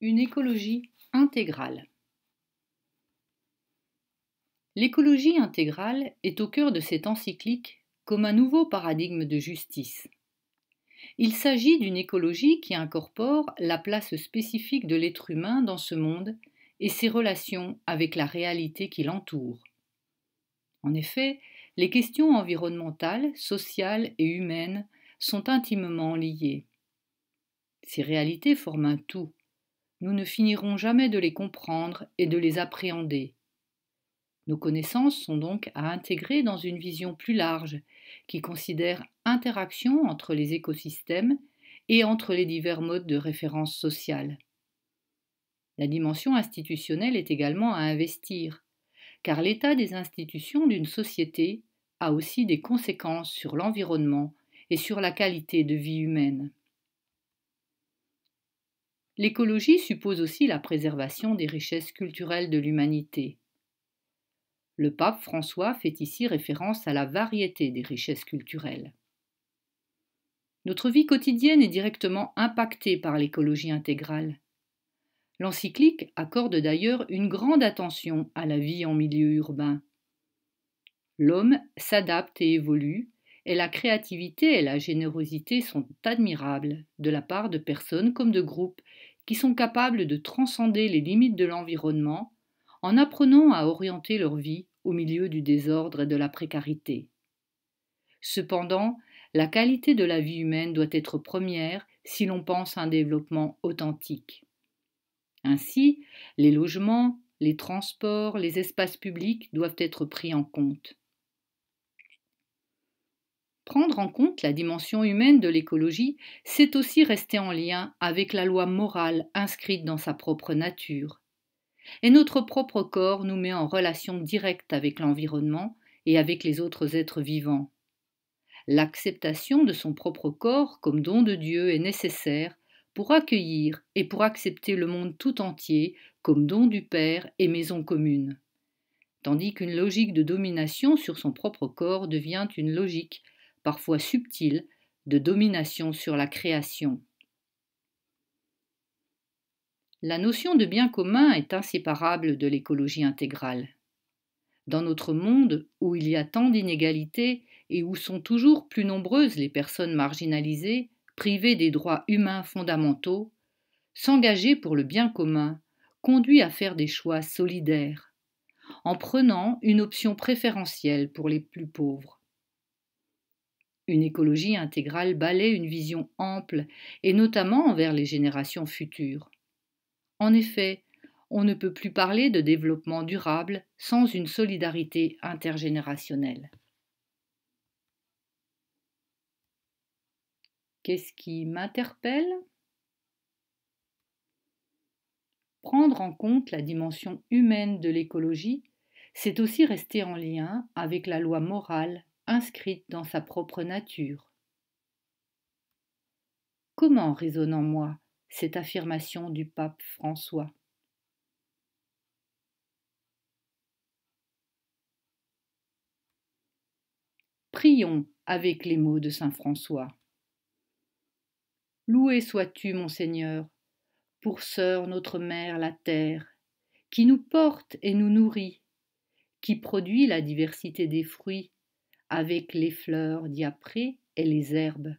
une écologie intégrale. L'écologie intégrale est au cœur de cette encyclique comme un nouveau paradigme de justice. Il s'agit d'une écologie qui incorpore la place spécifique de l'être humain dans ce monde et ses relations avec la réalité qui l'entoure. En effet, les questions environnementales, sociales et humaines sont intimement liées. Ces réalités forment un tout, nous ne finirons jamais de les comprendre et de les appréhender. Nos connaissances sont donc à intégrer dans une vision plus large, qui considère interaction entre les écosystèmes et entre les divers modes de référence sociale. La dimension institutionnelle est également à investir, car l'état des institutions d'une société a aussi des conséquences sur l'environnement et sur la qualité de vie humaine. L'écologie suppose aussi la préservation des richesses culturelles de l'humanité. Le pape François fait ici référence à la variété des richesses culturelles. Notre vie quotidienne est directement impactée par l'écologie intégrale. L'encyclique accorde d'ailleurs une grande attention à la vie en milieu urbain. L'homme s'adapte et évolue, et la créativité et la générosité sont admirables de la part de personnes comme de groupes qui sont capables de transcender les limites de l'environnement en apprenant à orienter leur vie au milieu du désordre et de la précarité. Cependant, la qualité de la vie humaine doit être première si l'on pense à un développement authentique. Ainsi, les logements, les transports, les espaces publics doivent être pris en compte. Prendre en compte la dimension humaine de l'écologie, c'est aussi rester en lien avec la loi morale inscrite dans sa propre nature. Et notre propre corps nous met en relation directe avec l'environnement et avec les autres êtres vivants. L'acceptation de son propre corps comme don de Dieu est nécessaire pour accueillir et pour accepter le monde tout entier comme don du Père et maison commune. Tandis qu'une logique de domination sur son propre corps devient une logique parfois subtil, de domination sur la création. La notion de bien commun est inséparable de l'écologie intégrale. Dans notre monde, où il y a tant d'inégalités et où sont toujours plus nombreuses les personnes marginalisées, privées des droits humains fondamentaux, s'engager pour le bien commun conduit à faire des choix solidaires, en prenant une option préférentielle pour les plus pauvres. Une écologie intégrale balaie une vision ample, et notamment envers les générations futures. En effet, on ne peut plus parler de développement durable sans une solidarité intergénérationnelle. Qu'est-ce qui m'interpelle Prendre en compte la dimension humaine de l'écologie, c'est aussi rester en lien avec la loi morale inscrite dans sa propre nature. Comment résonne en moi cette affirmation du pape François Prions avec les mots de Saint François. Loué sois-tu, mon Seigneur, pour sœur notre mère la terre, qui nous porte et nous nourrit, qui produit la diversité des fruits avec les fleurs d'Iapré et les herbes.